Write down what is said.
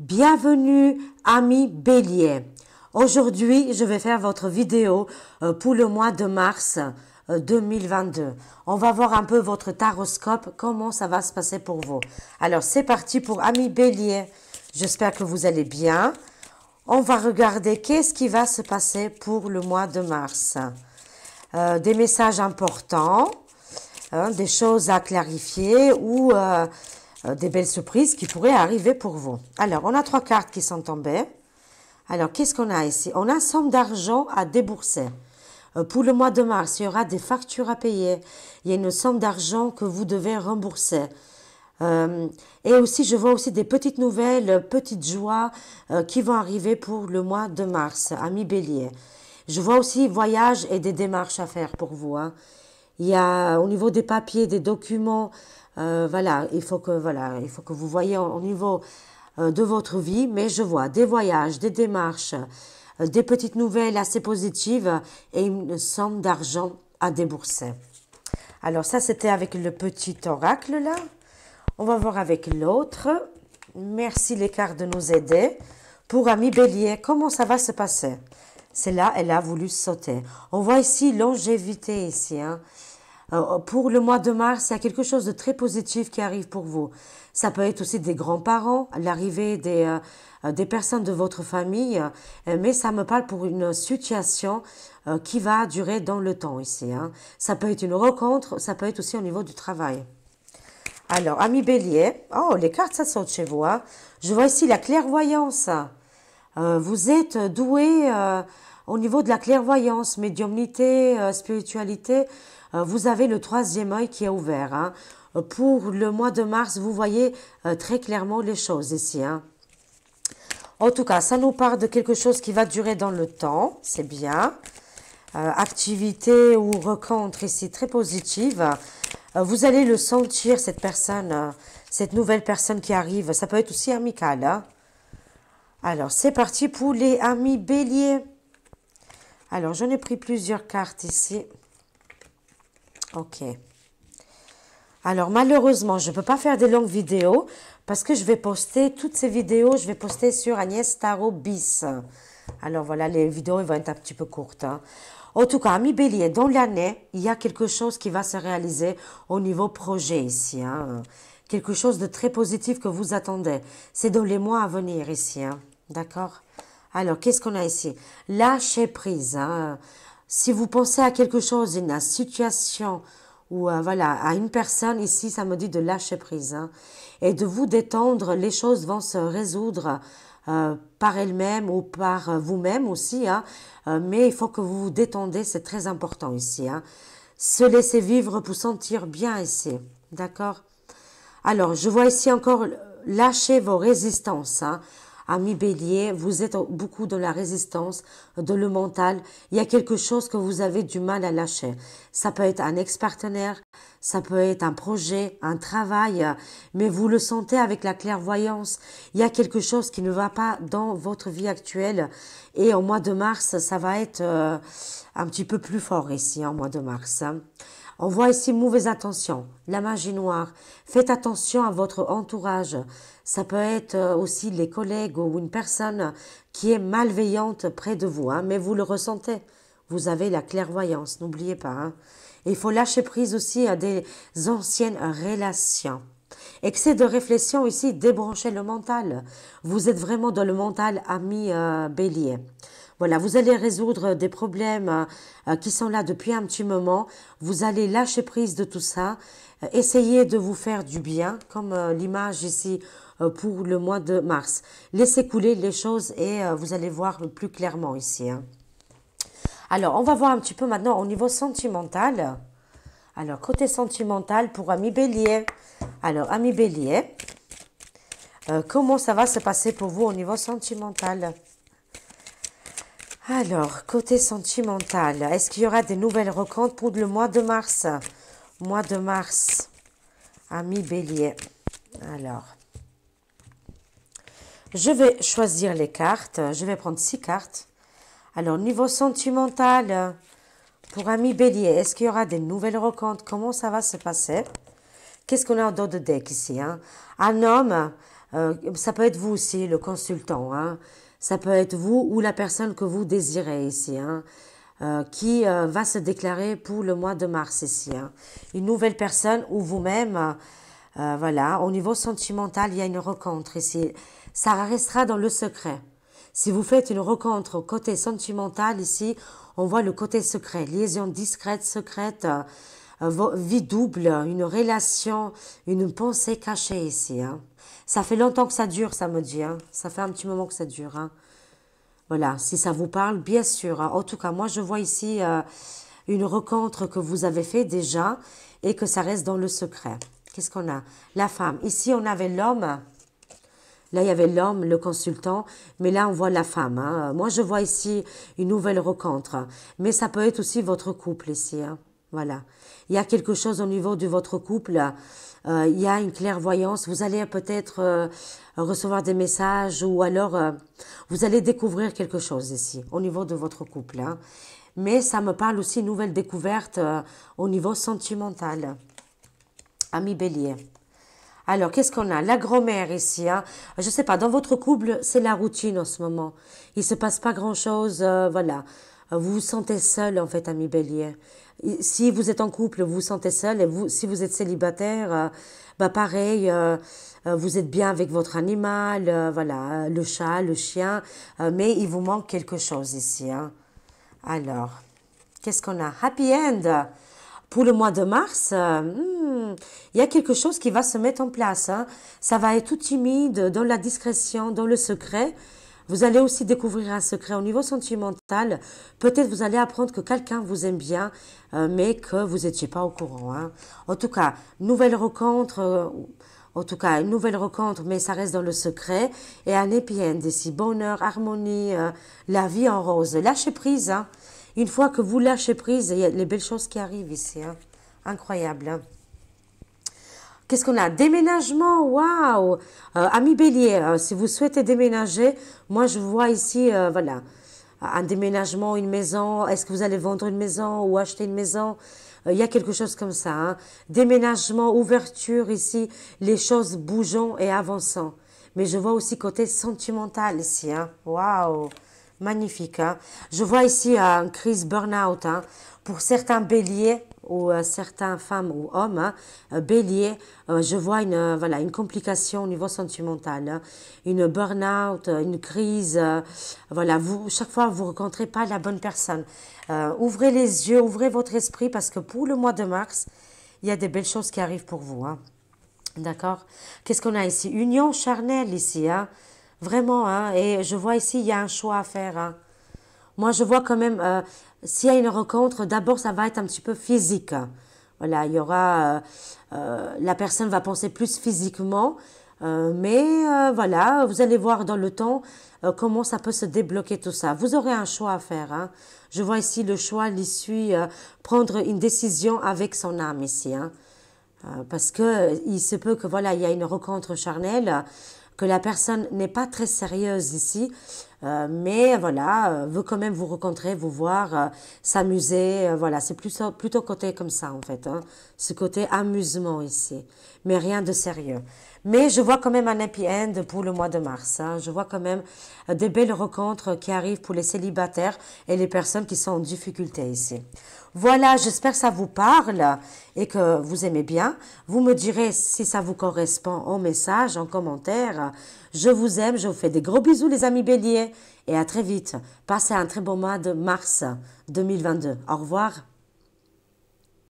Bienvenue amis bélier. Aujourd'hui, je vais faire votre vidéo euh, pour le mois de mars 2022. Euh, On va voir un peu votre taroscope, comment ça va se passer pour vous. Alors, c'est parti pour amis bélier. J'espère que vous allez bien. On va regarder qu'est-ce qui va se passer pour le mois de mars. Euh, des messages importants, hein, des choses à clarifier ou... Euh, des belles surprises qui pourraient arriver pour vous. Alors, on a trois cartes qui sont tombées. Alors, qu'est-ce qu'on a ici On a somme d'argent à débourser. Euh, pour le mois de mars, il y aura des factures à payer. Il y a une somme d'argent que vous devez rembourser. Euh, et aussi, je vois aussi des petites nouvelles, petites joies qui vont arriver pour le mois de mars, ami Bélier. Je vois aussi voyages et des démarches à faire pour vous. Hein. Il y a au niveau des papiers, des documents, euh, voilà, il faut que voilà, il faut que vous voyez au, niveau euh, de votre vie. Mais je vois des voyages, des démarches, euh, des petites nouvelles assez positives et une somme d'argent à débourser. Alors ça, c'était avec le petit oracle là. On va voir avec l'autre. Merci les cartes de nous aider. Pour ami Bélier, comment ça va se passer C'est là elle a voulu sauter. On voit ici longévité ici. Hein. Euh, oh, pour le mois de mars, il y a quelque chose de très positif qui arrive pour vous. Ça peut être aussi des grands-parents, l'arrivée des, euh, euh, personnes de votre famille, mais ça me parle pour une situation qui va durer dans le temps ici. Hein. Ça peut être une rencontre, ça peut être aussi au niveau du travail. Alors, ami bélier, oh, les cartes, ça de chez vous. Hein. Je vois ici la clairvoyance. Euh, vous êtes doué euh, au niveau de la clairvoyance, médiumnité, euh, spiritualité. vous avez le troisième œil qui est ouvert. Hein. Pour le mois de mars, vous voyez très clairement les choses ici. Hein. En tout cas, ça nous parle de quelque chose qui va durer dans le temps. C'est bien. activité ou rencontre ici très positive. vous allez le sentir, cette personne, cette nouvelle personne qui arrive. Ça peut être aussi amical. Hein. Alors, c'est parti pour les amis Bélier. Alors, j'en ai pris plusieurs cartes ici. Ok. Alors, malheureusement, je ne peux pas faire des longues vidéos parce que je vais poster toutes ces vidéos, je vais poster sur Agnès Tarot bis. Alors voilà, les vidéos elles vont être un petit peu courtes. Hein. En tout cas, amis Bélier, dans l'année, il y a quelque chose qui va se réaliser au niveau projet ici. Hein. Quelque chose de très positif que vous attendez. C'est dans les mois à venir ici. Hein. D'accord Alors, qu'est-ce qu'on a ici Lâchez prise. Hein. Si vous pensez à quelque chose, une situation ou euh, voilà, à une personne, ici, ça me dit de lâcher prise. Hein, et de vous détendre, les choses vont se résoudre euh, par elles-mêmes ou par euh, vous-même aussi. Hein, mais il faut que vous vous détendez, c'est très important ici. Se laisser vivre pour sentir bien ici. D'accord Alors, je vois ici encore lâcher vos résistances. Ami bélier, vous êtes beaucoup dans la résistance, dans le mental. Il y a quelque chose que vous avez du mal à lâcher. Ça peut être un ex-partenaire, ça peut être un projet, un travail, mais vous le sentez avec la clairvoyance. Il y a quelque chose qui ne va pas dans votre vie actuelle. Et en mois de mars, ça va être euh, un petit peu plus fort ici, en mois de mars. On voit ici mauvaise attention »,« la magie noire. Faites attention à votre entourage. Ça peut être euh, aussi les collègues ou une personne qui est malveillante près de vous, hein, mais vous le ressentez. Vous avez la clairvoyance, n'oubliez pas. Hein. Il faut lâcher prise aussi à des anciennes relations. Excès de réflexion ici, débranchez le mental. Vous êtes vraiment dans le mental, ami euh, bélier. Voilà, vous allez résoudre des problèmes euh, qui sont là depuis un petit moment. Vous allez lâcher prise de tout ça. Euh, essayez de vous faire du bien, comme l'image ici pour le mois de mars. Laissez couler les choses et vous allez voir plus clairement ici. Hein. Alors, on va voir un petit peu maintenant au niveau sentimental. Alors, côté sentimental pour ami bélier. Alors, ami bélier, euh, comment ça va se passer pour vous au niveau sentimental Alors, côté sentimental, est-ce qu'il y aura des nouvelles rencontres pour le mois de mars Mois de mars, ami bélier. Alors, je vais choisir les cartes. Je vais prendre six cartes. Alors, niveau sentimental, pour ami bélier, est-ce qu'il y aura des nouvelles rencontres Comment ça va se passer Qu'est-ce qu'on a dans de deck ici hein? Un homme, euh, ça peut être vous aussi, le consultant. Hein. Ça peut être vous ou la personne que vous désirez ici. Hein. Euh, qui euh, va se déclarer pour le mois de mars ici. Une nouvelle personne ou vous-même, voilà. Au niveau sentimental, il y a une rencontre ici. Ça restera dans le secret. Si vous faites une rencontre au côté sentimental ici, on voit le côté secret, liaison discrète, secrète vie double, une relation, une pensée cachée ici. Hein. Ça fait longtemps que ça dure, ça me dit. Hein. Ça fait un petit moment que ça dure. Hein. Voilà, si ça vous parle, bien sûr. En tout cas, moi, je vois ici euh, une rencontre que vous avez fait déjà et que ça reste dans le secret. Qu'est-ce qu'on a La femme. Ici, on avait l'homme. Là, il y avait l'homme, le consultant, mais là, on voit la femme. Moi, je vois ici une nouvelle rencontre, mais ça peut être aussi votre couple ici. Hein. Voilà. Il y a quelque chose au niveau de votre couple. Euh, il y a une clairvoyance. Vous allez peut-être euh, recevoir des messages ou alors euh, vous allez découvrir quelque chose ici au niveau de votre couple. Hein. Mais ça me parle aussi nouvelle découverte au niveau sentimental. Ami Bélier. Alors, qu'est-ce qu'on a La grand-mère ici. Hein. Je ne sais pas, dans votre couple, c'est la routine en ce moment. Il ne se passe pas grand-chose. voilà vous vous sentez seul en fait, ami bélier. Si vous êtes en couple, vous vous sentez seul et vous, si vous êtes célibataire, euh, bah, pareil, euh, euh, vous êtes bien avec votre animal, voilà, le chat, le chien, mais il vous manque quelque chose ici. Hein. Alors, qu'est-ce qu'on a Happy end pour le mois de mars, hmm, il y a quelque chose qui va se mettre en place. Hein. Ça va être tout timide, dans la discrétion, dans le secret. Vous allez aussi découvrir un secret au niveau sentimental. Peut-être vous allez apprendre que quelqu'un vous aime bien, euh, mais que vous n'étiez pas au courant. Hein. En tout cas, nouvelle rencontre. Euh, en tout cas, une nouvelle rencontre, mais ça reste dans le secret. Et un bien des ici. Bonheur, harmonie, euh, la vie en rose. Lâchez prise. Hein. Une fois que vous lâchez prise, il y a les belles choses qui arrivent ici. Hein. Incroyable. Qu'est-ce qu'on a Déménagement, waouh euh, Ami Bélier, euh, si vous souhaitez déménager, moi je vois ici, euh, voilà, un déménagement, une maison. Est-ce que vous allez vendre une maison ou acheter une maison il y a quelque chose comme ça. Hein. Déménagement, ouverture ici, les choses bougeant et avançant. Mais je vois aussi côté sentimental ici. Hein. Waouh Magnifique. Hein. Je vois ici un crise burn-out. Hein. Pour certains béliers, ou euh, certaines femmes ou hommes, hein, euh, bélier, euh, je vois une, voilà, une complication au niveau sentimental, hein. une burn-out, une crise. voilà, vous, chaque fois, vous rencontrez pas la bonne personne. ouvrez les yeux, ouvrez votre esprit parce que pour le mois de mars, il y a des belles choses qui arrivent pour vous. Hein. D'accord Qu'est-ce qu'on a ici Union charnelle ici. Hein. Vraiment. Hein. Et je vois ici, il y a un choix à faire. Moi, je vois quand même, euh, s'il y a une rencontre, d'abord, ça va être un petit peu physique. Voilà, il y aura, euh, euh, la personne va penser plus physiquement, mais voilà, vous allez voir dans le temps comment ça peut se débloquer tout ça. Vous aurez un choix à faire. Hein. Je vois ici le choix, l'issue, prendre une décision avec son âme ici. Hein. parce que il se peut que voilà, il y a une rencontre charnelle, que la personne n'est pas très sérieuse ici euh, mais voilà, euh, veut quand même vous rencontrer, vous voir, euh, s'amuser. voilà, c'est plutôt, plutôt côté comme ça en fait. Hein, ce côté amusement ici, mais rien de sérieux. Mais je vois quand même un happy end pour le mois de mars. Hein. Je vois quand même des belles rencontres qui arrivent pour les célibataires et les personnes qui sont en difficulté ici. Voilà, j'espère que ça vous parle et que vous aimez bien. Vous me direz si ça vous correspond en message, en commentaire. Je vous aime, je vous fais des gros bisous les amis béliers et à très vite. Passez un très bon mois de mars 2022. Au revoir.